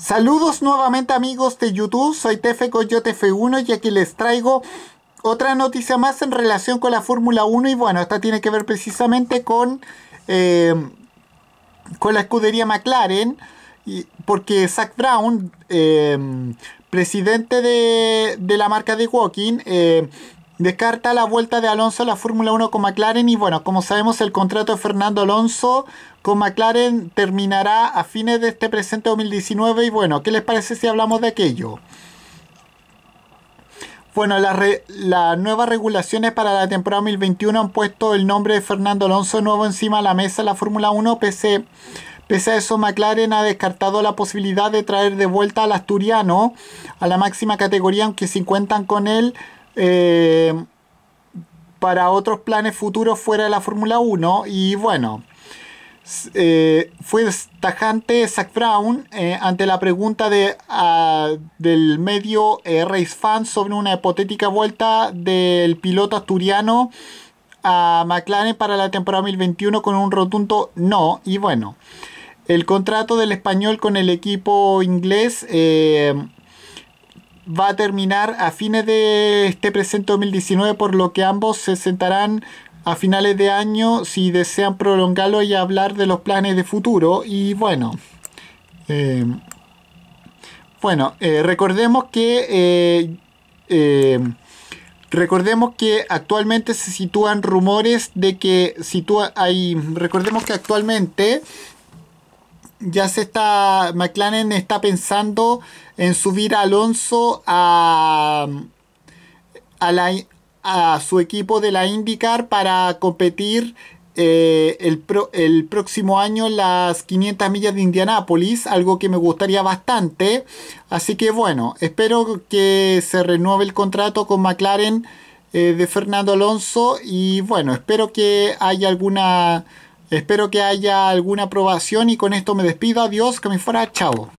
Saludos nuevamente amigos de YouTube, soy Tefe f 1 y aquí les traigo otra noticia más en relación con la Fórmula 1 y bueno, esta tiene que ver precisamente con, eh, con la escudería McLaren y, porque Zach Brown, eh, presidente de, de, la marca de Walking, eh, descarta la vuelta de Alonso a la Fórmula 1 con McLaren y bueno, como sabemos el contrato de Fernando Alonso con McLaren terminará a fines de este presente 2019 y bueno, ¿qué les parece si hablamos de aquello? Bueno, las nuevas regulaciones para la temporada 2021 han puesto el nombre de Fernando Alonso nuevo encima de la mesa de la Fórmula 1, pese, a eso McLaren ha descartado la posibilidad de traer de vuelta al asturiano a la máxima categoría, aunque se cuentan con él... Eh, para otros planes futuros fuera de la Fórmula 1 y bueno, fue tajante Zach Brown eh, ante la pregunta de, ah, del medio eh, Race Fan sobre una hipotética vuelta del piloto asturiano a McLaren para la temporada 2021 con un rotundo no. Y bueno, el contrato del español con el equipo inglés eh, va a terminar a fines de este presente 2019, por lo que ambos se sentarán a finales de año si desean prolongarlo y hablar de los planes de futuro. Y bueno, eh, bueno, eh, recordemos que eh, recordemos que actualmente se sitúan rumores de que sitúa, hay, recordemos que actualmente ya se está, McLaren está pensando en subir a Alonso a, a la a su equipo de la IndyCar para competir eh, el, próximo año en las 500 millas de Indianápolis, algo que me gustaría bastante. Así que bueno, espero que se renueve el contrato con McLaren eh, de Fernando Alonso y bueno, espero que haya alguna... Espero que haya alguna aprobación y con esto me despido. Adiós, que me fuera. Chao.